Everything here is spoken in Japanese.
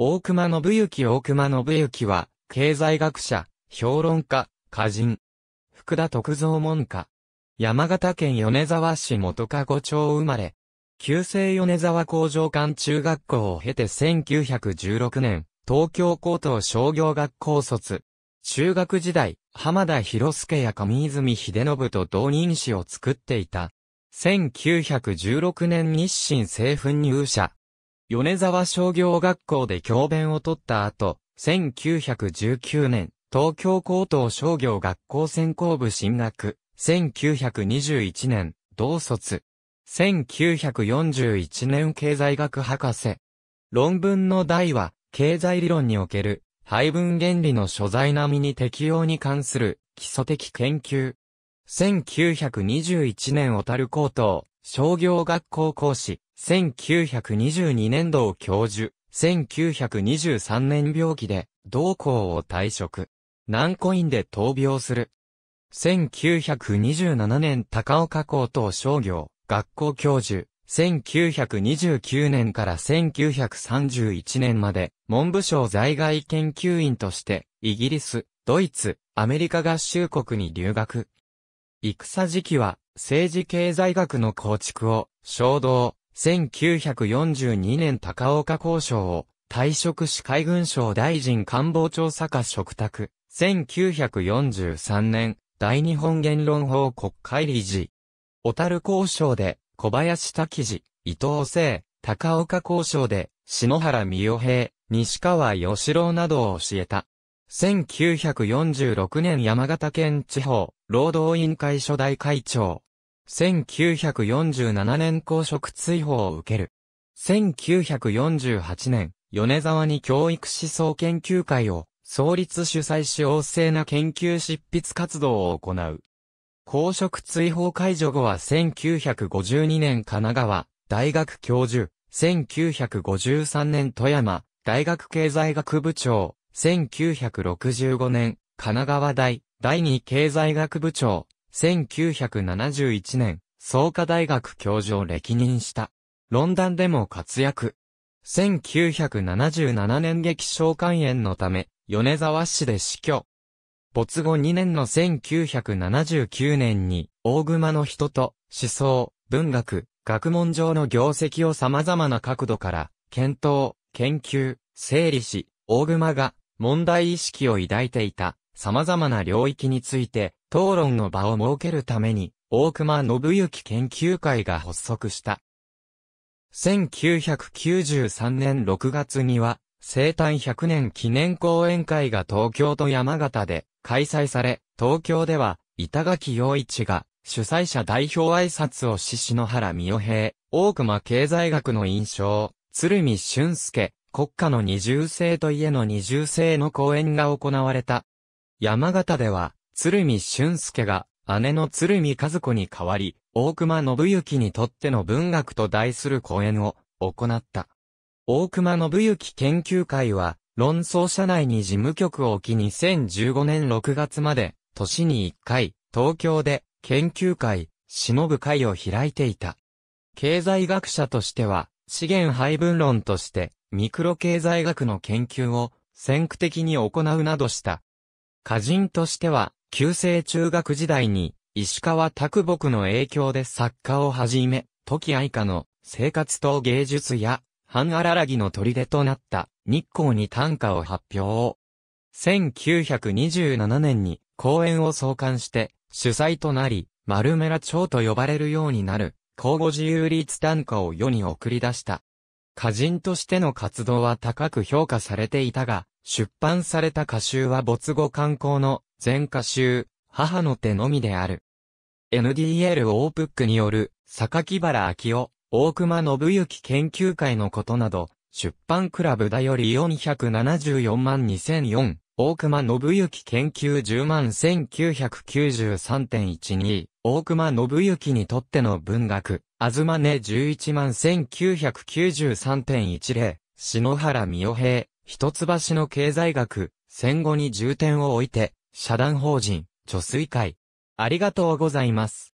大熊信行大熊信行は、経済学者、評論家、歌人。福田徳造門下。山形県米沢市元加護町生まれ。旧制米沢工場館中学校を経て1916年、東京高等商業学校卒。中学時代、浜田博介や上泉秀信と同人誌を作っていた。1916年日清製粉入社。米沢商業学校で教鞭を取った後、1919年、東京高等商業学校専攻部進学、1921年、同卒。1941年経済学博士。論文の題は、経済理論における、配分原理の所在並みに適用に関する、基礎的研究。1921年小樽高等、商業学校講師、1922年度を教授、1923年病気で、同校を退職。南コ院で闘病する。1927年高岡高等商業、学校教授、1929年から1931年まで、文部省在外研究員として、イギリス、ドイツ、アメリカ合衆国に留学。戦時期は、政治経済学の構築を、衝動、1942年高岡交渉を、退職し海軍省大臣官房調査課嘱託、1943年、大日本言論法国会理事。小樽交渉で、小林滝次、伊藤聖、高岡交渉で、篠原美代平、西川義郎などを教えた。1946年山形県地方、労働委員会初代会長、1947年公職追放を受ける。1948年、米沢に教育思想研究会を創立主催し旺盛な研究執筆活動を行う。公職追放解除後は1952年神奈川大学教授、1953年富山大学経済学部長、1965年神奈川大第二経済学部長、1971年、創価大学教授を歴任した。論壇でも活躍。1977年劇小肝炎のため、米沢市で死去。没後2年の1979年に、大熊の人と、思想、文学、学問上の業績を様々な角度から、検討、研究、整理し、大熊が問題意識を抱いていた様々な領域について討論の場を設けるために、大熊信之研究会が発足した。1993年6月には、生誕100年記念講演会が東京と山形で開催され、東京では、板垣陽一が、主催者代表挨拶をし篠原美代平、大熊経済学の印象、鶴見俊介、国家の二重性と家の二重性の講演が行われた。山形では、鶴見俊介が、姉の鶴見和子に代わり、大熊信之にとっての文学と題する講演を行った。大熊信之研究会は、論争社内に事務局を置き2015年6月まで、年に1回、東京で研究会、忍ぶ会を開いていた。経済学者としては、資源配分論として、ミクロ経済学の研究を先駆的に行うなどした。歌人としては、旧制中学時代に、石川拓木の影響で作家をはじめ、時愛家の生活と芸術や、半荒らぎの砦となった日光に短歌を発表。1927年に公演を創刊して主催となり、丸メラ町と呼ばれるようになる、交互自由律短歌を世に送り出した。歌人としての活動は高く評価されていたが、出版された歌集は没後刊行の全歌集、母の手のみである。NDL オープックによる、榊原明夫、大熊信之研究会のことなど、出版クラブだより474万2004、大熊信之研究10万1993.12、大熊信之にとっての文学、あずまね11万1993.10、篠原美代平、一橋の経済学、戦後に重点を置いて、社団法人、貯水会。ありがとうございます。